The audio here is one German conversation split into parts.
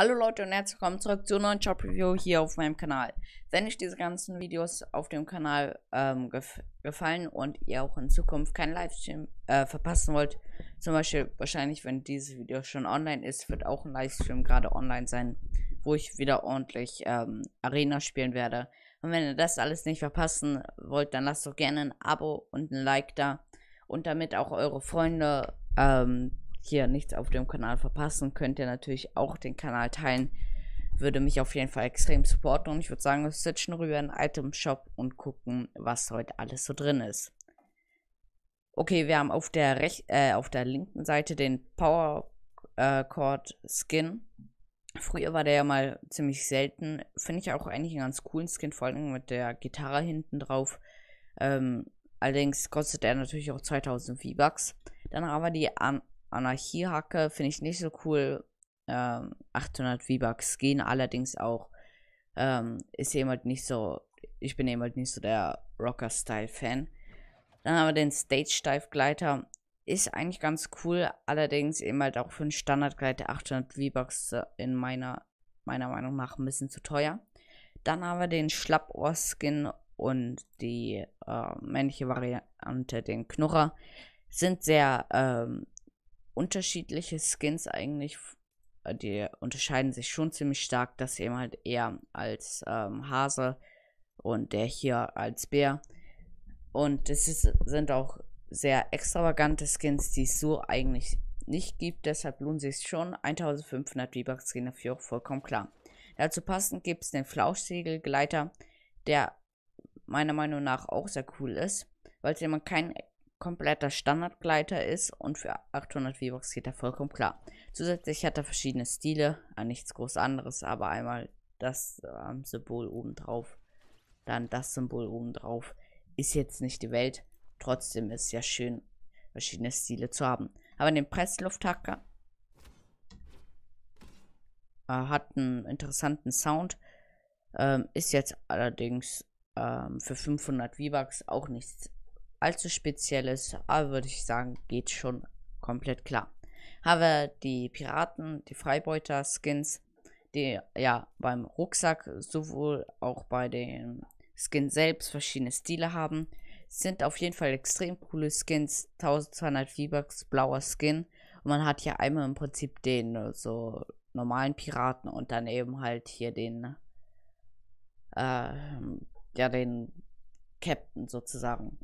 Hallo Leute und herzlich willkommen zurück zu neuen Job Review hier auf meinem Kanal. Wenn euch diese ganzen Videos auf dem Kanal ähm, gef gefallen und ihr auch in Zukunft keinen Livestream äh, verpassen wollt, zum Beispiel wahrscheinlich, wenn dieses Video schon online ist, wird auch ein Livestream gerade online sein, wo ich wieder ordentlich ähm, Arena spielen werde. Und wenn ihr das alles nicht verpassen wollt, dann lasst doch gerne ein Abo und ein Like da und damit auch eure Freunde ähm, hier nichts auf dem Kanal verpassen, könnt ihr natürlich auch den Kanal teilen. Würde mich auf jeden Fall extrem supporten und ich würde sagen, wir switchen rüber in den Item Shop und gucken, was heute alles so drin ist. Okay, wir haben auf der, Rech äh, auf der linken Seite den Power äh, Chord Skin. Früher war der ja mal ziemlich selten. Finde ich auch eigentlich einen ganz coolen Skin, vor allem mit der Gitarre hinten drauf. Ähm, allerdings kostet er natürlich auch 2000 V-Bucks. Dann haben wir die Anarchiehacke finde ich nicht so cool. Ähm, 800 V-Bucks gehen allerdings auch. Ähm, ist jemand halt nicht so. Ich bin jemand halt nicht so der Rocker-Style-Fan. Dann haben wir den stage steif gleiter Ist eigentlich ganz cool, allerdings eben halt auch für einen Standard-Gleiter 800 V-Bucks in meiner, meiner Meinung nach ein bisschen zu teuer. Dann haben wir den Schlappohr-Skin und die äh, männliche Variante, den Knurrer, sind sehr ähm, unterschiedliche Skins eigentlich, äh, die unterscheiden sich schon ziemlich stark. dass eben halt eher als ähm, Hase und der hier als Bär. Und es ist, sind auch sehr extravagante Skins, die es so eigentlich nicht gibt. Deshalb lohnt sich schon. 1500 V-Bucks gehen dafür auch vollkommen klar. Dazu passend gibt es den Flauschsegelgleiter, der meiner Meinung nach auch sehr cool ist, weil es jemand keinen kompletter Standardgleiter ist und für 800 V-Bucks geht er vollkommen klar. Zusätzlich hat er verschiedene Stile, äh, nichts groß anderes, aber einmal das ähm, Symbol oben drauf, dann das Symbol oben drauf. Ist jetzt nicht die Welt, trotzdem ist es ja schön, verschiedene Stile zu haben. Aber den Presslufthacker äh, hat einen interessanten Sound, ähm, ist jetzt allerdings ähm, für 500 V-Bucks auch nichts allzu Spezielles, aber würde ich sagen, geht schon komplett klar. Habe die Piraten, die Freibeuter-Skins, die ja beim Rucksack sowohl auch bei den Skins selbst verschiedene Stile haben. Sind auf jeden Fall extrem coole Skins, 1200 V-Bucks, blauer Skin. Und man hat hier einmal im Prinzip den so normalen Piraten und dann eben halt hier den, äh, ja, den Captain sozusagen.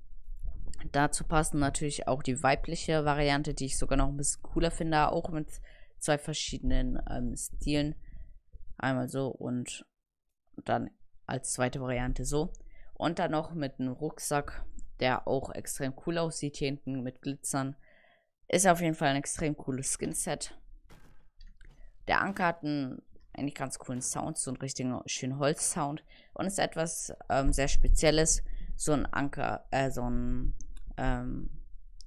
Dazu passen natürlich auch die weibliche Variante, die ich sogar noch ein bisschen cooler finde, auch mit zwei verschiedenen ähm, Stilen. Einmal so und dann als zweite Variante so. Und dann noch mit einem Rucksack, der auch extrem cool aussieht, hier hinten mit Glitzern. Ist auf jeden Fall ein extrem cooles Skinset. Der Anker hat einen eigentlich ganz coolen Sound, so einen richtigen schönen Holzsound. Und ist etwas ähm, sehr Spezielles. So ein Anker, äh, so ein ähm,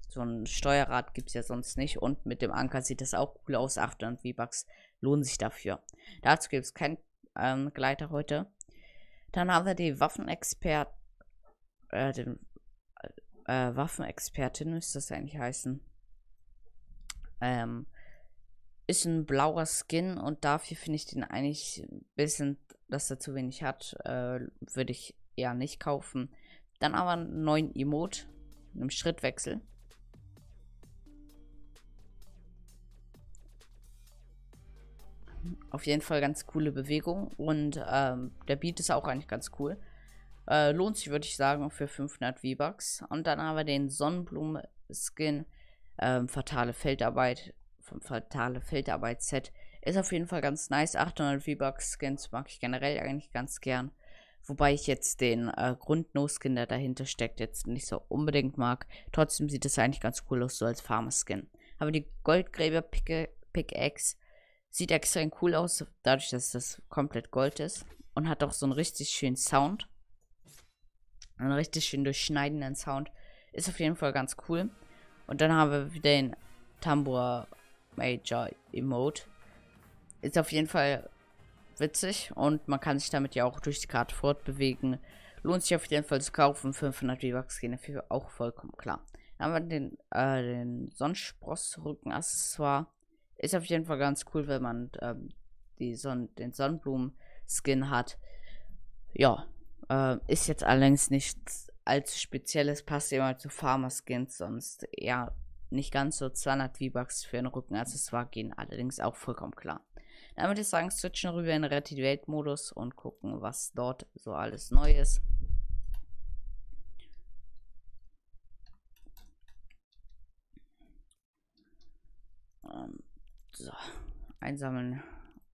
so ein Steuerrad gibt es ja sonst nicht. Und mit dem Anker sieht das auch cool aus. 800 V-Bucks lohnen sich dafür. Dazu gibt es keinen ähm, Gleiter heute. Dann haben wir die Waffenexpert. Äh, den, äh, äh, Waffenexpertin müsste das eigentlich heißen. Ähm, ist ein blauer Skin und dafür finde ich den eigentlich ein bisschen, dass er zu wenig hat, äh, würde ich eher nicht kaufen. Dann aber einen neuen Emote einem Schrittwechsel. Auf jeden Fall ganz coole Bewegung und ähm, der Beat ist auch eigentlich ganz cool. Äh, lohnt sich, würde ich sagen, für 500 V-Bucks. Und dann haben wir den Sonnenblumen-Skin ähm, Fatale Feldarbeit vom Fatale Feldarbeit-Set. Ist auf jeden Fall ganz nice. 800 V-Bucks-Skins mag ich generell eigentlich ganz gern. Wobei ich jetzt den äh, Grund No-Skin, der dahinter steckt, jetzt nicht so unbedingt mag. Trotzdem sieht es eigentlich ganz cool aus, so als Farmer-Skin. Aber die Goldgräber-Pickaxe sieht extrem cool aus, dadurch, dass das komplett Gold ist. Und hat auch so einen richtig schönen Sound. Einen richtig schön durchschneidenden Sound. Ist auf jeden Fall ganz cool. Und dann haben wir wieder den Tambour Major Emote. Ist auf jeden Fall witzig und man kann sich damit ja auch durch die Karte fortbewegen. Lohnt sich auf jeden Fall zu kaufen. 500 V-Bucks gehen dafür auch vollkommen klar. Dann haben wir den, äh, den Sonnenspross-Rücken-Accessoire. Ist auf jeden Fall ganz cool, wenn man ähm, die Son den Sonnenblumen-Skin hat. Ja, äh, ist jetzt allerdings nichts allzu Spezielles. Passt immer zu Farmer-Skins, sonst eher nicht ganz so 200 V-Bucks für einen Rücken-Accessoire gehen allerdings auch vollkommen klar. Dann würde ich sagen, switchen rüber in welt modus und gucken, was dort so alles neu ist. Ähm, so, einsammeln.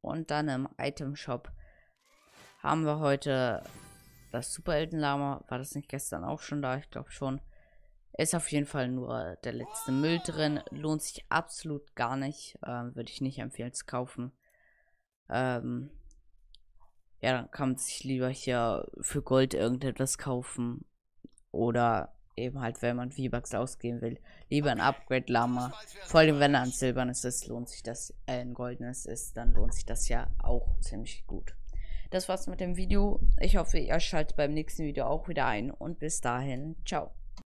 Und dann im Item-Shop haben wir heute das Superhelden-Lama. War das nicht gestern auch schon da? Ich glaube schon. Ist auf jeden Fall nur der letzte Müll drin. Lohnt sich absolut gar nicht. Ähm, Würde ich nicht empfehlen zu kaufen. Ähm, ja, dann kann man sich lieber hier für Gold irgendetwas kaufen. Oder eben halt, wenn man V-Bucks ausgeben will, lieber ein Upgrade-Lama. Vor allem, wenn er ein silbernes ist, lohnt sich das, äh, ein goldenes ist, dann lohnt sich das ja auch ziemlich gut. Das war's mit dem Video. Ich hoffe, ihr schaltet beim nächsten Video auch wieder ein und bis dahin, ciao.